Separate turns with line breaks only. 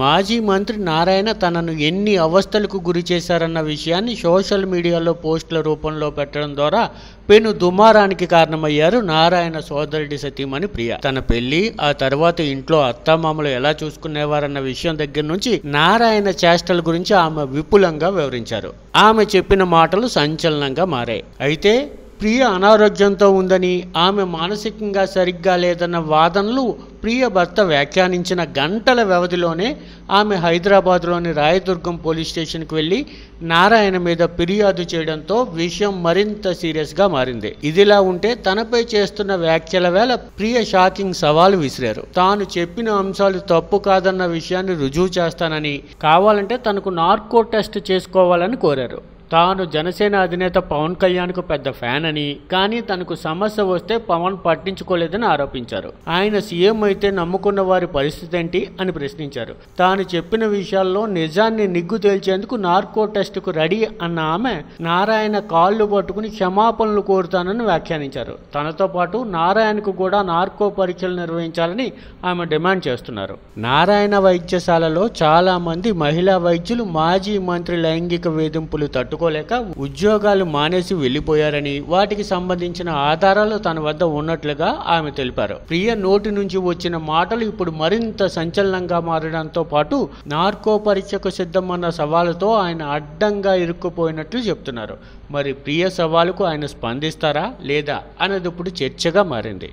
మాజీ మంత్రి నారాయణ తనను ఎన్ని అవస్థలకు గురి చేశారన్న విషయాన్ని సోషల్ మీడియాలో పోస్టుల రూపంలో పెట్టడం ద్వారా పెను దుమారానికి కారణమయ్యారు నారాయణ సోదరుడి సతీమణి ప్రియ తన పెళ్లి ఆ తర్వాత ఇంట్లో అత్తామామలు ఎలా చూసుకునేవారన్న విషయం దగ్గర నుంచి నారాయణ చేష్టల గురించి ఆమె విపులంగా వివరించారు ఆమె చెప్పిన మాటలు సంచలనంగా మారాయి అయితే ప్రియ అనారోగ్యంతో ఉందని ఆమె మానసికంగా సరిగ్గా లేదన్న వాదనలు ప్రియ భర్త వ్యాఖ్యానించిన గంటల వ్యవధిలోనే ఆమె హైదరాబాద్లోని రాయదుర్గం పోలీస్ స్టేషన్కి వెళ్ళి నారాయణ మీద ఫిర్యాదు చేయడంతో విషయం మరింత సీరియస్గా మారింది ఇదిలా ఉంటే తనపై చేస్తున్న వ్యాఖ్యల వేళ ప్రియ షాకింగ్ సవాలు విసిరారు తాను చెప్పిన అంశాలు తప్పు కాదన్న విషయాన్ని రుజువు చేస్తానని కావాలంటే తనకు నార్కో టెస్ట్ చేసుకోవాలని కోరారు తాను జనసేన అధినేత పవన్ కళ్యాణ్కు పెద్ద ఫ్యాన్ అని కానీ తనకు సమస్య వస్తే పవన్ పట్టించుకోలేదని ఆరోపించారు ఆయన సీఎం అయితే నమ్ముకున్న వారి పరిస్థితి ఏంటి అని ప్రశ్నించారు తాను చెప్పిన విషయాల్లో నిజాన్ని నిగ్గు తేల్చేందుకు నార్కో టెస్ట్కు రెడీ అన్న ఆమె నారాయణ కాళ్ళు పట్టుకుని క్షమాపణలు కోరుతానని వ్యాఖ్యానించారు తనతో పాటు నారాయణకు కూడా నార్కో పరీక్షలు నిర్వహించాలని ఆమె డిమాండ్ చేస్తున్నారు నారాయణ వైద్యశాలలో చాలామంది మహిళా వైద్యులు మాజీ మంత్రి లైంగిక వేధింపులు తట్టుకు తట్టుకోలేక ఉద్యోగాలు మానేసి వెళ్లిపోయారని వాటికి సంబంధించిన ఆధారాలు తన వద్ద ఉన్నట్లుగా ఆమె తెలిపారు ప్రియ నోటి నుంచి వచ్చిన మాటలు ఇప్పుడు మరింత సంచలనంగా మారడంతో పాటు నార్కో పరీక్షకు సిద్ధమన్న సవాలుతో ఆయన అడ్డంగా ఇరుక్కుపోయినట్లు చెప్తున్నారు మరి ప్రియ సవాలుకు ఆయన స్పందిస్తారా లేదా అన్నది ఇప్పుడు చర్చగా మారింది